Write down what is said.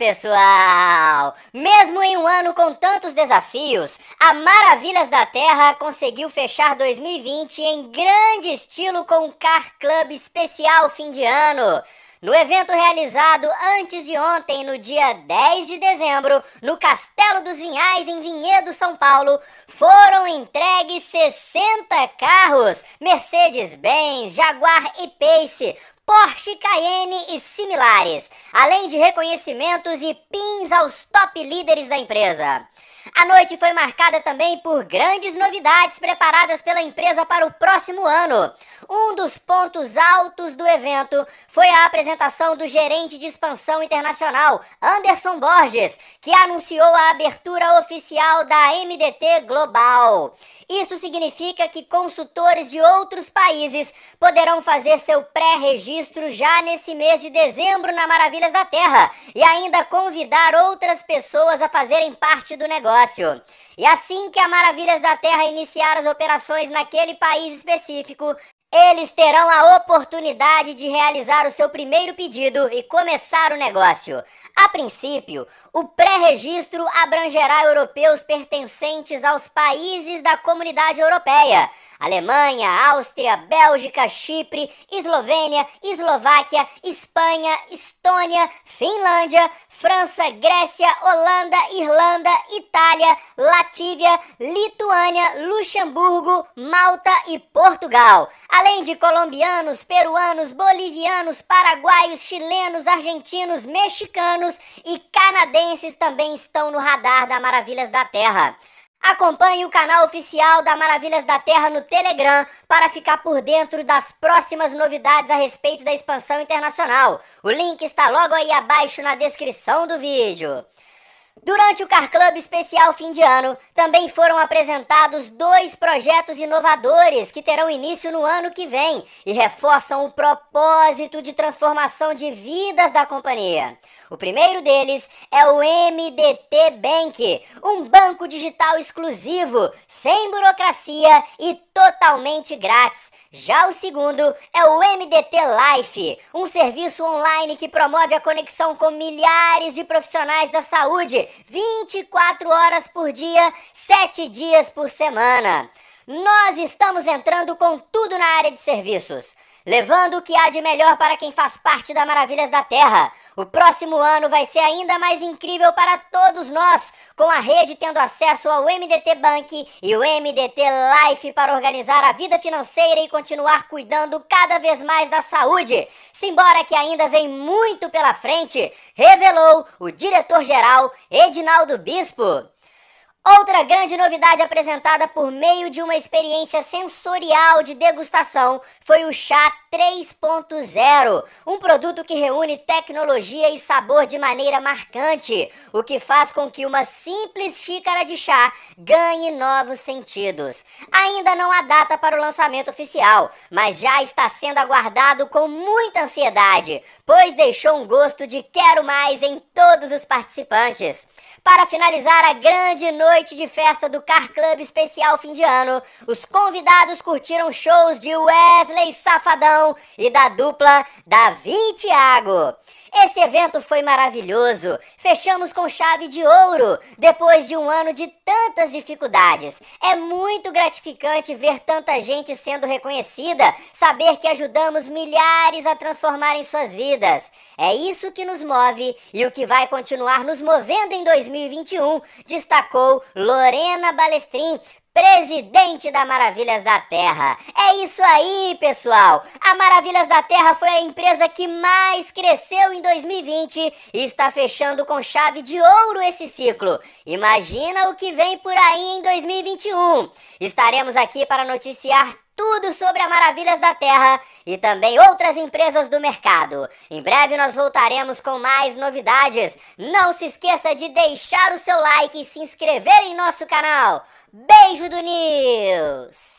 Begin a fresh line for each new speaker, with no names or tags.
pessoal! Mesmo em um ano com tantos desafios, a Maravilhas da Terra conseguiu fechar 2020 em grande estilo com um Car Club especial fim de ano. No evento realizado antes de ontem, no dia 10 de dezembro, no Castelo dos Vinhais, em Vinhedo, São Paulo, foram entregues 60 carros, Mercedes-Benz, Jaguar e Pace, Porsche Cayenne e similares, além de reconhecimentos e pins aos top líderes da empresa. A noite foi marcada também por grandes novidades preparadas pela empresa para o próximo ano. Um dos pontos altos do evento foi a apresentação do gerente de expansão internacional, Anderson Borges, que anunciou a abertura oficial da MDT Global. Isso significa que consultores de outros países poderão fazer seu pré-registro já nesse mês de dezembro na Maravilhas da Terra e ainda convidar outras pessoas a fazerem parte do negócio. E assim que a Maravilhas da Terra iniciar as operações naquele país específico, eles terão a oportunidade de realizar o seu primeiro pedido e começar o negócio. A princípio, o pré-registro abrangerá europeus pertencentes aos países da Comunidade Europeia, Alemanha, Áustria, Bélgica, Chipre, Eslovênia, Eslováquia, Espanha, Estônia, Finlândia, França, Grécia, Holanda, Irlanda, Itália, Latívia, Lituânia, Luxemburgo, Malta e Portugal. Além de colombianos, peruanos, bolivianos, paraguaios, chilenos, argentinos, mexicanos e canadenses também estão no radar da Maravilhas da Terra. Acompanhe o canal oficial da Maravilhas da Terra no Telegram para ficar por dentro das próximas novidades a respeito da expansão internacional. O link está logo aí abaixo na descrição do vídeo. Durante o Car Club Especial Fim de Ano, também foram apresentados dois projetos inovadores que terão início no ano que vem e reforçam o propósito de transformação de vidas da companhia. O primeiro deles é o MDT Bank, um banco digital exclusivo, sem burocracia e totalmente grátis. Já o segundo é o MDT Life, um serviço online que promove a conexão com milhares de profissionais da saúde 24 horas por dia, 7 dias por semana. Nós estamos entrando com tudo na área de serviços levando o que há de melhor para quem faz parte da Maravilhas da Terra. O próximo ano vai ser ainda mais incrível para todos nós, com a rede tendo acesso ao MDT Bank e o MDT Life para organizar a vida financeira e continuar cuidando cada vez mais da saúde. Simbora que ainda vem muito pela frente, revelou o diretor-geral Edinaldo Bispo. Outra grande novidade apresentada por meio de uma experiência sensorial de degustação foi o chá 3.0, um produto que reúne tecnologia e sabor de maneira marcante, o que faz com que uma simples xícara de chá ganhe novos sentidos. Ainda não há data para o lançamento oficial, mas já está sendo aguardado com muita ansiedade, pois deixou um gosto de quero mais em todos os participantes. Para finalizar, a grande novidade noite de festa do Car Club especial fim de ano, os convidados curtiram shows de Wesley Safadão e da dupla Davi e Thiago. Esse evento foi maravilhoso. Fechamos com chave de ouro, depois de um ano de tantas dificuldades. É muito gratificante ver tanta gente sendo reconhecida, saber que ajudamos milhares a transformarem suas vidas. É isso que nos move e o que vai continuar nos movendo em 2021, destacou Lorena Balestrin, presidente da Maravilhas da Terra. É isso aí, pessoal! A Maravilhas da Terra foi a empresa que mais cresceu em 2020 e está fechando com chave de ouro esse ciclo. Imagina o que vem por aí em 2021. Estaremos aqui para noticiar tudo sobre a Maravilhas da Terra e também outras empresas do mercado. Em breve nós voltaremos com mais novidades. Não se esqueça de deixar o seu like e se inscrever em nosso canal. Beijo do News!